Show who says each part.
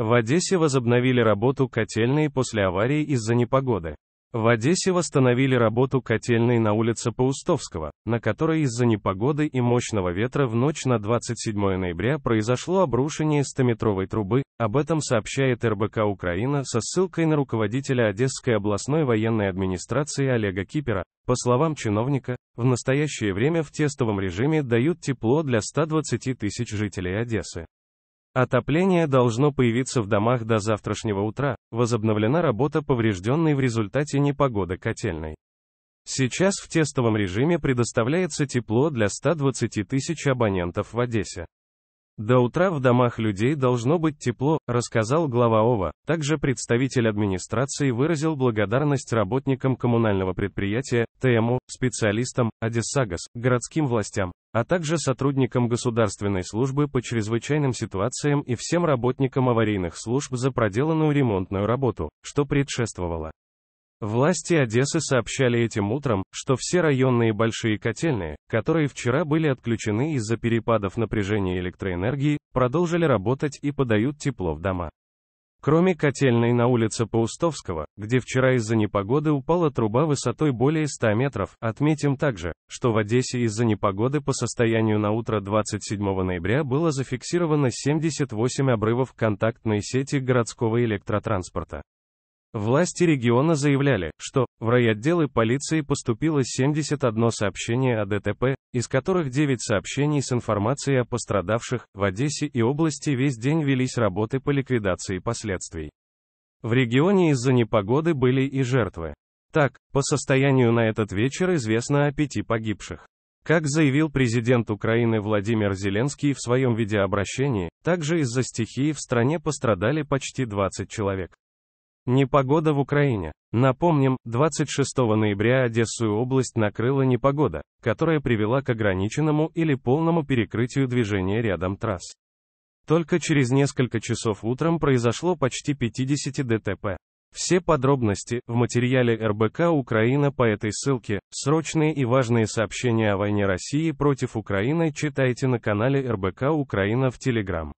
Speaker 1: В Одессе возобновили работу котельные после аварии из-за непогоды. В Одессе восстановили работу котельной на улице Паустовского, на которой из-за непогоды и мощного ветра в ночь на 27 ноября произошло обрушение 100-метровой трубы, об этом сообщает РБК Украина со ссылкой на руководителя Одесской областной военной администрации Олега Кипера. По словам чиновника, в настоящее время в тестовом режиме дают тепло для 120 тысяч жителей Одессы. Отопление должно появиться в домах до завтрашнего утра. Возобновлена работа поврежденной в результате непогоды котельной. Сейчас в тестовом режиме предоставляется тепло для 120 тысяч абонентов в Одессе. До утра в домах людей должно быть тепло, рассказал глава ОВА. Также представитель администрации выразил благодарность работникам коммунального предприятия, ТМУ, специалистам, Одессагас, городским властям, а также сотрудникам государственной службы по чрезвычайным ситуациям и всем работникам аварийных служб за проделанную ремонтную работу, что предшествовало. Власти Одессы сообщали этим утром, что все районные большие котельные, которые вчера были отключены из-за перепадов напряжения электроэнергии, продолжили работать и подают тепло в дома. Кроме котельной на улице Паустовского, где вчера из-за непогоды упала труба высотой более 100 метров, отметим также, что в Одессе из-за непогоды по состоянию на утро 27 ноября было зафиксировано 78 обрывов контактной сети городского электротранспорта. Власти региона заявляли, что в райотделы полиции поступило 71 сообщение о ДТП, из которых 9 сообщений с информацией о пострадавших. В Одессе и области весь день велись работы по ликвидации последствий. В регионе из-за непогоды были и жертвы. Так, по состоянию на этот вечер известно о пяти погибших. Как заявил президент Украины Владимир Зеленский в своем видеообращении, также из-за стихии в стране пострадали почти 20 человек. Непогода в Украине. Напомним, 26 ноября Одессу область накрыла непогода, которая привела к ограниченному или полному перекрытию движения рядом трасс. Только через несколько часов утром произошло почти 50 ДТП. Все подробности в материале РБК Украина по этой ссылке. Срочные и важные сообщения о войне России против Украины читайте на канале РБК Украина в Телеграм.